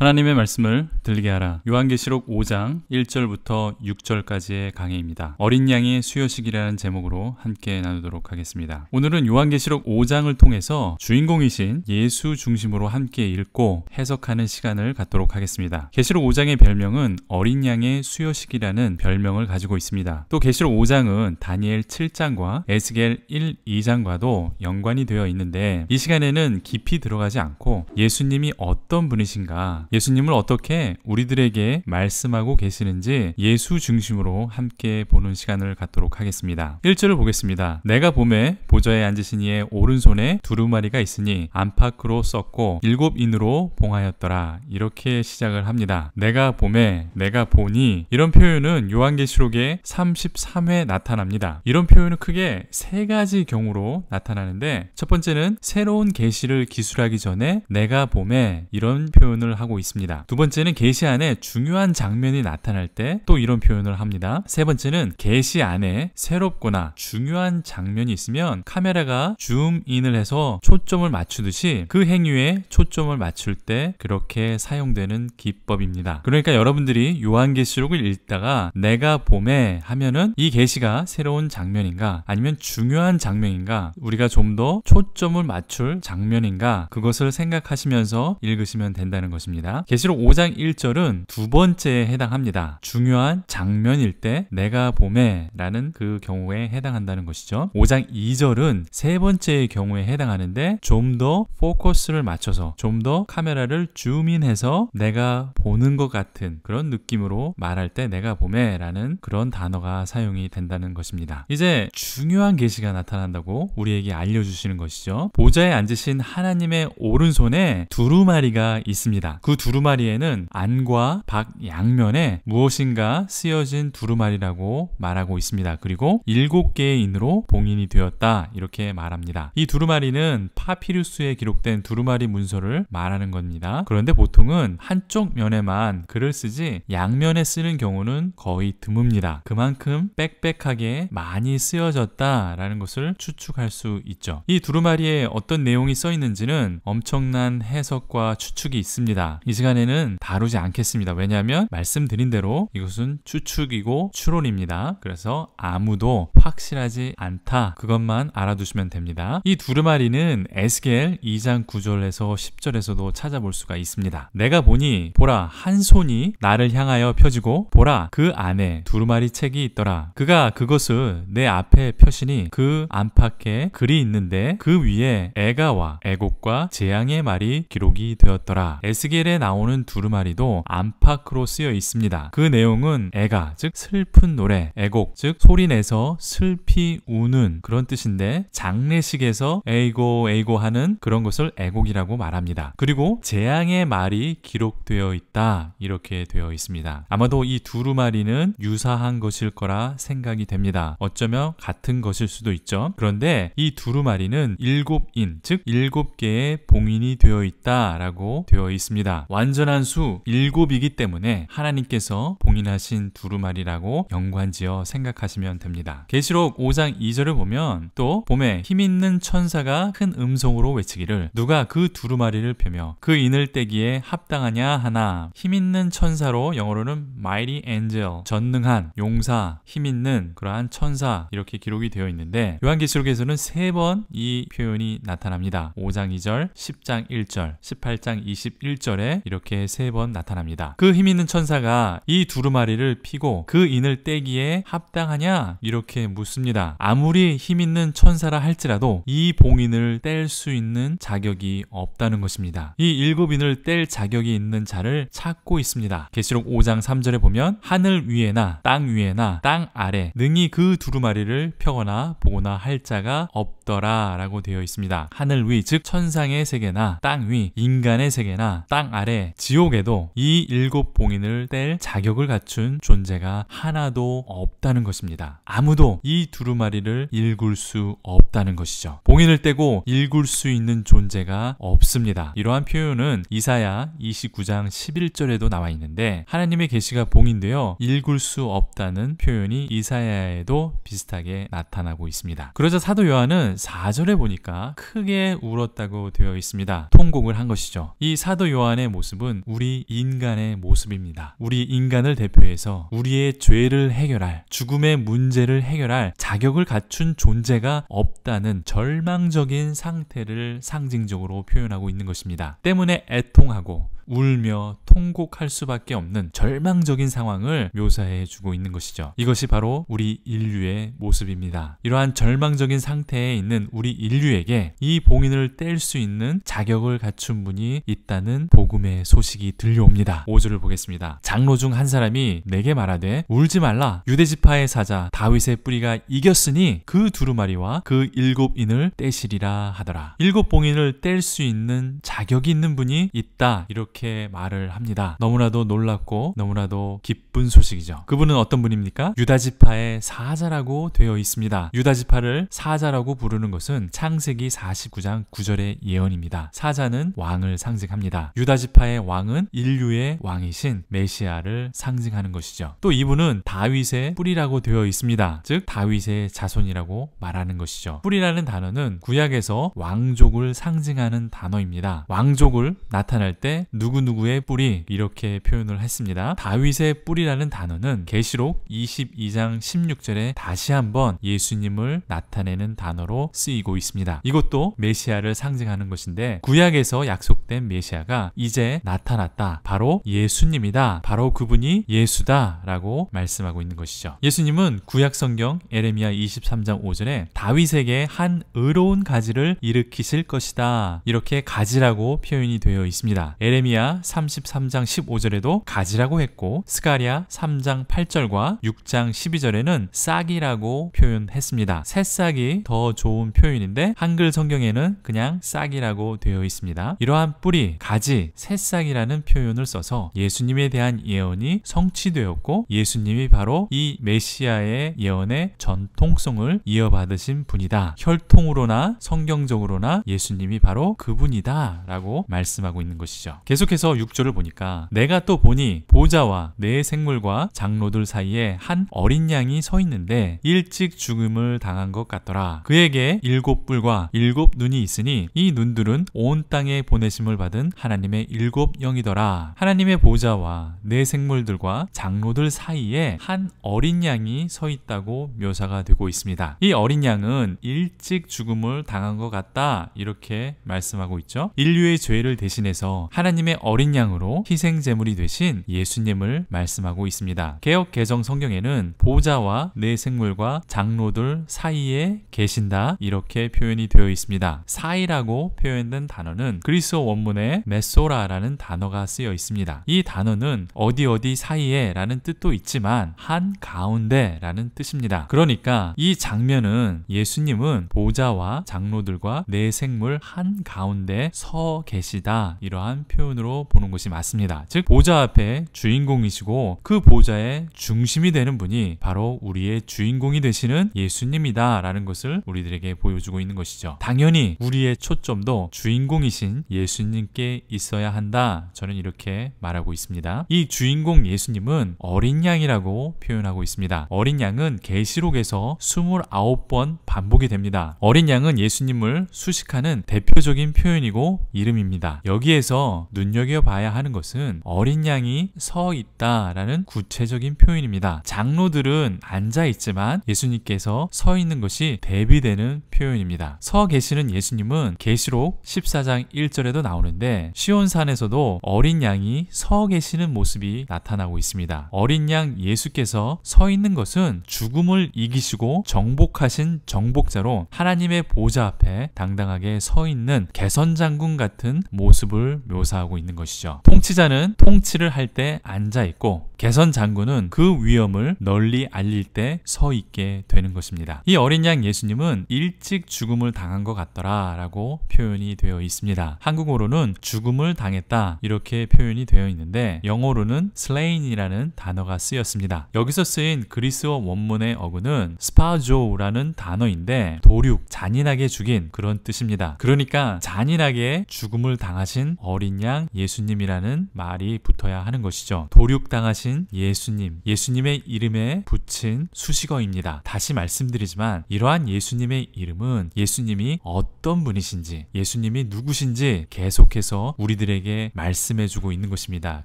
하나님의 말씀을 들리게 하라. 요한계시록 5장 1절부터 6절까지의 강의입니다 어린 양의 수요식이라는 제목으로 함께 나누도록 하겠습니다. 오늘은 요한계시록 5장을 통해서 주인공이신 예수 중심으로 함께 읽고 해석하는 시간을 갖도록 하겠습니다. 계시록 5장의 별명은 어린 양의 수요식이라는 별명을 가지고 있습니다. 또 계시록 5장은 다니엘 7장과 에스겔 1, 2장과도 연관이 되어 있는데 이 시간에는 깊이 들어가지 않고 예수님이 어떤 분이신가 예수님을 어떻게 우리들에게 말씀하고 계시는지 예수 중심으로 함께 보는 시간을 갖도록 하겠습니다. 1절을 보겠습니다. 내가 봄에 보좌에 앉으신 이의 오른손에 두루마리가 있으니 안팎으로 썼고 일곱 인으로 봉하였더라. 이렇게 시작을 합니다. 내가 봄에 내가 보니 이런 표현은 요한계시록의 33회 나타납니다. 이런 표현은 크게 세 가지 경우로 나타나는데 첫 번째는 새로운 계시를 기술하기 전에 내가 봄에 이런 표현을 하고 있습니다. 두 번째는 게시 안에 중요한 장면이 나타날 때 또 이런 표현을 합니다. 세 번째는 게시 안에 새롭거나 중요한 장면이 있으면 카메라가 줌인을 해서 초점을 맞추듯이 그 행위에 초점을 맞출 때 그렇게 사용되는 기법입니다. 그러니까 여러분들이 요한계시록을 읽다가 내가 봄에 하면은 이 게시가 새로운 장면인가 아니면 중요한 장면인가 우리가 좀 더 초점을 맞출 장면인가 그것을 생각하시면서 읽으시면 된다는 것입니다. 있습니다. 계시록 5장 1절은 두 번째에 해당합니다. 중요한 장면일 때 내가 봄에 라는 그 경우에 해당한다는 것이죠. 5장 2절은 세 번째의 경우에 해당하는데 좀 더 포커스를 맞춰서 좀 더 카메라를 줌인해서 내가 보는 것 같은 그런 느낌으로 말할 때 내가 봄에 라는 그런 단어가 사용이 된다는 것입니다. 이제 중요한 계시가 나타난다고 우리에게 알려주시는 것이죠. 보좌에 앉으신 하나님의 오른손에 두루마리가 있습니다. 그 두루마리에는 안과 밖 양면에 무엇인가 쓰여진 두루마리라고 말하고 있습니다. 그리고 일곱 개의 인으로 봉인이 되었다 이렇게 말합니다. 이 두루마리는 파피루스에 기록된 두루마리 문서를 말하는 겁니다. 그런데 보통은 한쪽 면에만 글을 쓰지 양면에 쓰는 경우는 거의 드뭅니다. 그만큼 빽빽하게 많이 쓰여졌다라는 것을 추측할 수 있죠. 이 두루마리에 어떤 내용이 써 있는지는 엄청난 해석과 추측이 있습니다. 이 시간에는 다루지 않겠습니다. 왜냐하면 말씀드린 대로 이것은 추측이고 추론입니다. 그래서 아무도 확실하지 않다. 그것만 알아두시면 됩니다. 이 두루마리는 에스겔 2장 9절에서 10절에서도 찾아볼 수가 있습니다. 내가 보니 보라 한 손이 나를 향하여 펴지고 보라 그 안에 두루마리 책이 있더라. 그가 그것을 내 앞에 펴시니 그 안팎에 글이 있는데 그 위에 애가와 애곡과 재앙의 말이 기록이 되었더라. 에스겔의 1에 나오는 두루마리도 안팎으로 쓰여 있습니다. 그 내용은 애가 즉 슬픈 노래, 애곡 즉 소리내서 슬피 우는 그런 뜻인데 장례식에서 에이고 에이고 하는 그런 것을 애곡이라고 말합니다. 그리고 재앙의 말이 기록되어 있다 이렇게 되어 있습니다. 아마도 이 두루마리는 유사한 것일 거라 생각이 됩니다. 어쩌면 같은 것일 수도 있죠. 그런데 이 두루마리는 일곱 인, 즉 일곱 개의 봉인이 되어 있다라고 되어 있습니다. 완전한 수 7이기 때문에 하나님께서 봉인하신 두루마리라고 연관지어 생각하시면 됩니다. 계시록 5장 2절을 보면 또 봄에 힘있는 천사가 큰 음성으로 외치기를 누가 그 두루마리를 펴며 그 인을 떼기에 합당하냐 하나 힘있는 천사로 영어로는 mighty angel 전능한 용사 힘있는 그러한 천사 이렇게 기록이 되어 있는데 요한계시록에서는 세 번 이 표현이 나타납니다. 5장 2절, 10장 1절, 18장 21절에 이렇게 세 번 나타납니다. 그 힘있는 천사가 이 두루마리를 피고 그 인을 떼기에 합당하냐? 이렇게 묻습니다. 아무리 힘있는 천사라 할지라도 이 봉인을 뗄 수 있는 자격이 없다는 것입니다. 이 일곱 인을 뗄 자격이 있는 자를 찾고 있습니다. 계시록 5장 3절에 보면 하늘 위에나 땅 위에나 땅 아래 능히 그 두루마리를 펴거나 보거나 할 자가 없더라 라고 되어 있습니다. 하늘 위 즉 천상의 세계나 땅 위 인간의 세계나 땅 아래 아래 지옥에도 이 일곱 봉인을 뗄 자격을 갖춘 존재가 하나도 없다는 것입니다. 아무도 이 두루마리를 읽을 수 없다는 것이죠. 봉인을 떼고 읽을 수 있는 존재가 없습니다. 이러한 표현은 이사야 29장 11절에도 나와 있는데 하나님의 계시가 봉인되어 읽을 수 없다는 표현이 이사야에도 비슷하게 나타나고 있습니다. 그러자 사도 요한은 4절에 보니까 크게 울었다고 되어 있습니다. 통곡을 한 것이죠. 이 사도 요한의 모습은 우리 인간의 모습입니다. 우리 인간을 대표해서 우리의 죄를 해결할, 죽음의 문제를 해결할 자격을 갖춘 존재가 없다는 절망적인 상태를 상징적으로 표현하고 있는 것입니다. 때문에 애통하고 울며 통곡할 수밖에 없는 절망적인 상황을 묘사해 주고 있는 것이죠. 이것이 바로 우리 인류의 모습입니다. 이러한 절망적인 상태에 있는 우리 인류에게 이 봉인을 뗄 수 있는 자격을 갖춘 분이 있다는 복음의 소식이 들려옵니다. 5절을 보겠습니다. 장로 중 한 사람이 내게 말하되 울지 말라 유대지파의 사자 다윗의 뿌리가 이겼으니 그 두루마리와 그 일곱 인을 떼시리라 하더라. 일곱 봉인을 뗄 수 있는 자격이 있는 분이 있다. 이렇게 이렇게 말을 합니다. 너무나도 놀랍고 너무나도 기쁜 소식이죠. 그분은 어떤 분입니까? 유다지파의 사자라고 되어 있습니다. 유다지파를 사자라고 부르는 것은 창세기 49장 9절의 예언입니다. 사자는 왕을 상징합니다. 유다지파의 왕은 인류의 왕이신 메시아를 상징하는 것이죠. 또 이분은 다윗의 뿌리라고 되어 있습니다. 즉 다윗의 자손이라고 말하는 것이죠. 뿌리라는 단어는 구약에서 왕족을 상징하는 단어입니다. 왕족을 나타낼 때 누구누구의 뿌리 이렇게 표현을 했습니다. 다윗의 뿌리라는 단어는 계시록 22장 16절에 다시 한번 예수님을 나타내는 단어로 쓰이고 있습니다. 이것도 메시아를 상징하는 것인데 구약에서 약속된 메시아가 이제 나타났다. 바로 예수님이다. 바로 그분이 예수다라고 말씀하고 있는 것이죠. 예수님은 구약 성경 에레미야 23장 5절에 다윗에게 한 의로운 가지를 일으키실 것이다. 이렇게 가지라고 표현이 되어 있습니다. 에레미야 느헤미야 33장 15절에도 가지라고 했고 스가랴 3장 8절과 6장 12절에는 싹이라고 표현했습니다. 새싹이 더 좋은 표현인데 한글 성경에는 그냥 싹이라고 되어 있습니다. 이러한 뿌리, 가지, 새싹이라는 표현을 써서 예수님에 대한 예언이 성취되었고 예수님이 바로 이 메시아의 예언의 전통성을 이어받으신 분이다. 혈통으로나 성경적으로나 예수님이 바로 그분이다 라고 말씀하고 있는 것이죠. 계속 계속해서 6조를 보니까 내가 또 보니 보좌와 내 생물과 장로들 사이에 한 어린 양이 서 있는데 일찍 죽음을 당한 것 같더라. 그에게 일곱 불과 일곱 눈이 있으니 이 눈들은 온 땅에 보내심을 받은 하나님의 일곱 영이더라. 하나님의 보좌와 내 생물들과 장로들 사이에 한 어린 양이 서 있다고 묘사가 되고 있습니다. 이 어린 양은 일찍 죽음을 당한 것 같다 이렇게 말씀하고 있죠. 인류의 죄를 대신해서 하나님의 하나님의 어린 양으로 희생 제물이 되신 예수님을 말씀하고 있습니다. 개혁 개정 성경에는 보좌와 내 생물과 장로들 사이에 계신다 이렇게 표현이 되어 있습니다. 사이라고 표현된 단어는 그리스어 원문의 메소라라는 단어가 쓰여 있습니다. 이 단어는 어디 어디 사이에 라는 뜻도 있지만 한 가운데 라는 뜻입니다. 그러니까 이 장면은 예수님은 보좌와 장로들과 내 생물 한 가운데 서 계시다 이러한 표현 표현으로 보는 것이 맞습니다. 즉 보좌 앞에 주인공이시고 그 보좌의 중심이 되는 분이 바로 우리의 주인공이 되시는 예수님이다라는 것을 우리들에게 보여주고 있는 것이죠. 당연히 우리의 초점도 주인공이신 예수님께 있어야 한다. 저는 이렇게 말하고 있습니다. 이 주인공 예수님은 어린 양이라고 표현하고 있습니다. 어린 양은 계시록에서 29번 반복이 됩니다. 어린 양은 예수님을 수식하는 대표적인 표현이고 이름입니다. 여기에서 눈 눈여겨봐야 하는 것은 어린 양이 서 있다라는 구체적인 표현입니다. 장로들은 앉아 있지만 예수님께서 서 있는 것이 대비되는 표현입니다. 서 계시는 예수님은 계시록 14장 1절에도 나오는데 시온산에서도 어린 양이 서 계시는 모습이 나타나고 있습니다. 어린 양 예수께서 서 있는 것은 죽음을 이기시고 정복하신 정복자로 하나님의 보좌 앞에 당당하게 서 있는 개선장군 같은 모습을 묘사하고 있습니다. 있는 것이죠. 통치자는 통치를 할 때 앉아 있고 개선 장군은 그 위험을 널리 알릴 때 서 있게 되는 것입니다. 이 어린 양 예수님은 일찍 죽음을 당한 것 같더라라고 표현이 되어 있습니다. 한국어로는 죽음을 당했다 이렇게 표현이 되어 있는데 영어로는 slain이라는 단어가 쓰였습니다. 여기서 쓰인 그리스어 원문의 어근은 스파조라는 단어인데 도륙, 잔인하게 죽인 그런 뜻입니다. 그러니까 잔인하게 죽음을 당하신 어린 양 예수님이라는 말이 붙어야 하는 것이죠. 도륙당하신 예수님, 예수님의 이름에 붙인 수식어입니다. 다시 말씀드리지만 이러한 예수님의 이름은 예수님이 어떤 분이신지, 예수님이 누구신지 계속해서 우리들에게 말씀해주고 있는 것입니다.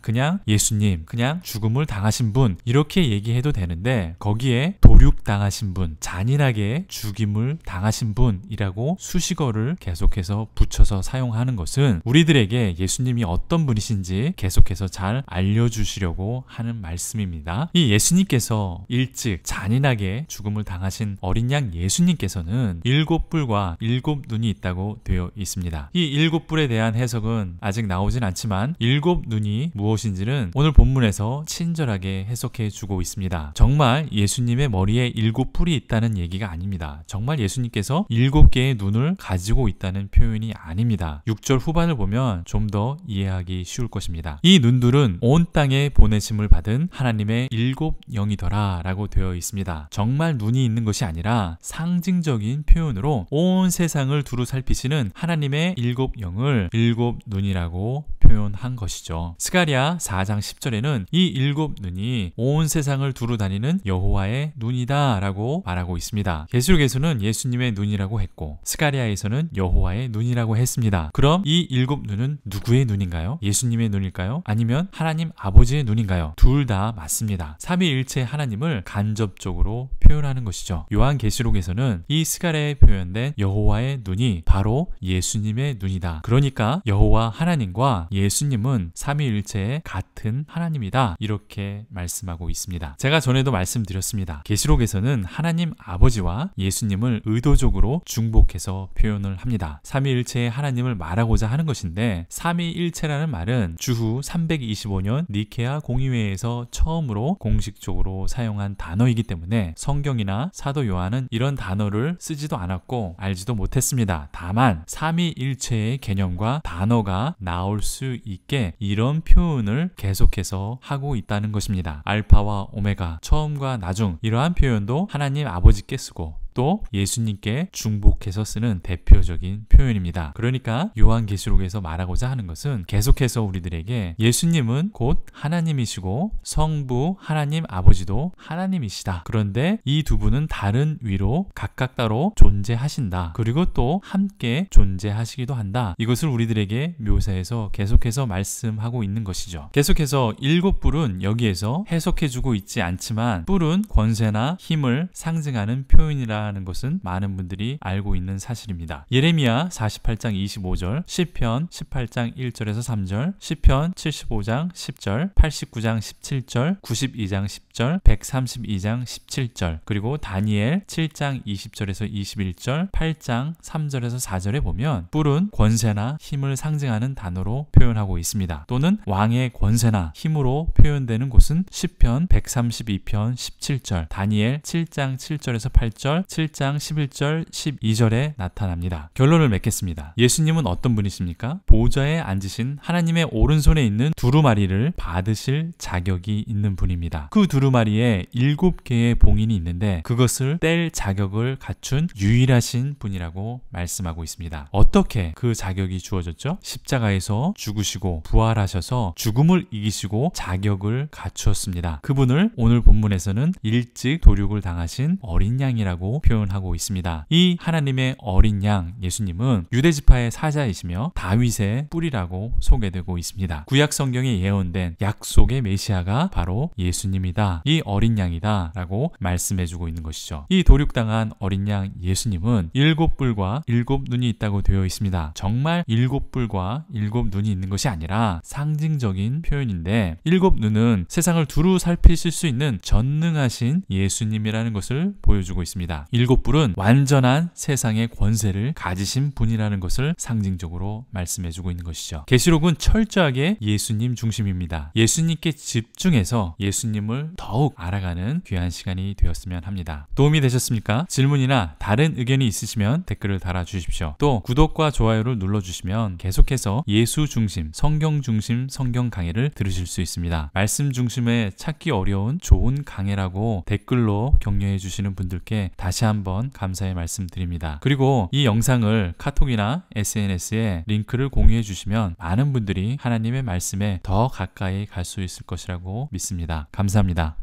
그냥 예수님, 그냥 죽음을 당하신 분 이렇게 얘기해도 되는데 거기에 도륙당하신 분, 잔인하게 죽임을 당하신 분이라고 수식어를 계속해서 붙여서 사용하는 것은 우리들에게 예수님이 어떤 분이신지 계속해서 잘 알려주시려고 하는 말씀입니다. 이 예수님께서 일찍 잔인하게 죽음을 당하신 어린 양 예수님께서는 일곱 뿔과 일곱 눈이 있다고 되어 있습니다. 이 일곱 뿔에 대한 해석은 아직 나오진 않지만 일곱 눈이 무엇인지는 오늘 본문에서 친절하게 해석해 주고 있습니다. 정말 예수님의 머리에 일곱 뿔이 있다는 얘기가 아닙니다. 정말 예수님께서 일곱 개의 눈을 가지고 있다는 표현이 아닙니다. 6절 후반을 보면 좀더 이해하기 쉬울 것입니다. 이 눈들은 온 땅에 보내심을 받은 하나님의 일곱 영이더라 라고 되어 있습니다. 정말 눈이 있는 것이 아니라 상징적인 표현으로 온 세상을 두루 살피시는 하나님의 일곱 영을 일곱 눈이라고 표현한 것이죠. 스가리아 4장 10절에는 이 일곱 눈이 온 세상을 두루 다니는 여호와의 눈이다 라고 말하고 있습니다. 예수록수는 예수님의 눈이라고 했고 스가리아에서는 여호와의 눈이라고 했습니다. 그럼 이 일곱 눈은 누구의 눈인가요? 예수님의 눈일까요? 아니면 하나님 아버지의 눈인가요? 둘 다 맞습니다. 삼위일체 하나님을 간접적으로 표현하는 것이죠. 요한계시록에서는 이 스가랴에 표현된 여호와의 눈이 바로 예수님의 눈이다. 그러니까 여호와 하나님과 예 예수님은 삼위일체의 같은 하나님이다. 이렇게 말씀하고 있습니다. 제가 전에도 말씀드렸습니다. 계시록에서는 하나님 아버지와 예수님을 의도적으로 중복해서 표현을 합니다. 삼위일체의 하나님을 말하고자 하는 것인데 삼위일체라는 말은 주후 325년 니케아 공의회에서 처음으로 공식적으로 사용한 단어이기 때문에 성경이나 사도 요한은 이런 단어를 쓰지도 않았고 알지도 못했습니다. 다만 삼위일체의 개념과 단어가 나올 수수 있게 이런 표현을 계속해서 하고 있다는 것입니다. 알파와 오메가, 처음과 나중 이러한 표현도 하나님 아버지께 쓰고 또 예수님께 중복해서 쓰는 대표적인 표현입니다. 그러니까 요한계시록에서 말하고자 하는 것은 계속해서 우리들에게 예수님은 곧 하나님이시고 성부 하나님 아버지도 하나님이시다. 그런데 이 두 분은 다른 위로 각각 따로 존재하신다. 그리고 또 함께 존재하시기도 한다. 이것을 우리들에게 묘사해서 계속해서 말씀하고 있는 것이죠. 계속해서 일곱 뿔은 여기에서 해석해주고 있지 않지만 불은 권세나 힘을 상징하는 표현이라 있다는 것은 많은 분들이 알고 있는 사실입니다. 예레미야 48장 25절, 시편 18장 1절에서 3절, 시편 75장 10절, 89장 17절, 92장 10절, 132장 17절, 그리고 다니엘 7장 20절에서 21절, 8장 3절에서 4절에 보면 뿔은 권세나 힘을 상징하는 단어로 표현하고 있습니다. 또는 왕의 권세나 힘으로 표현되는 곳은 시편 132편 17절, 다니엘 7장 7절에서 8절, 7장 11절 12절에 나타납니다. 결론을 맺겠습니다. 예수님은 어떤 분이십니까? 보좌에 앉으신 하나님의 오른손에 있는 두루마리를 받으실 자격이 있는 분입니다. 그 두루마리에 일곱 개의 봉인이 있는데 그것을 뗄 자격을 갖춘 유일하신 분이라고 말씀하고 있습니다. 어떻게 그 자격이 주어졌죠? 십자가에서 죽으시고 부활하셔서 죽음을 이기시고 자격을 갖추었습니다. 그분을 오늘 본문에서는 일찍 도륙을 당하신 어린 양이라고 표현하고 있습니다. 이 하나님의 어린 양 예수님은 유대 지파의 사자이시며 다윗의 뿌리라고 소개되고 있습니다. 구약 성경에 예언된 약속의 메시아가 바로 예수님이다. 이 어린 양이다라고 말씀해 주고 있는 것이죠. 이 도륙당한 어린 양 예수님은 일곱 뿔과 일곱 눈이 있다고 되어 있습니다. 정말 일곱 뿔과 일곱 눈이 있는 것이 아니라 상징적인 표현인데 일곱 눈은 세상을 두루 살피실 수 있는 전능하신 예수님이라는 것을 보여주고 있습니다. 일곱불은 완전한 세상의 권세를 가지신 분이라는 것을 상징적으로 말씀해주고 있는 것이죠. 계시록은 철저하게 예수님 중심입니다. 예수님께 집중해서 예수님을 더욱 알아가는 귀한 시간이 되었으면 합니다. 도움이 되셨습니까? 질문이나 다른 의견이 있으시면 댓글을 달아주십시오. 또 구독과 좋아요를 눌러주시면 계속해서 예수 중심, 성경 중심, 성경 강의를 들으실 수 있습니다. 말씀 중심에 찾기 어려운 좋은 강해라고 댓글로 격려해 주시는 분들께 다시 한번 감사의 말씀드립니다. 그리고 이 영상을 카톡이나 SNS에 링크를 공유해 주시면 많은 분들이 하나님의 말씀에 더 가까이 갈 수 있을 것이라고 믿습니다. 감사합니다.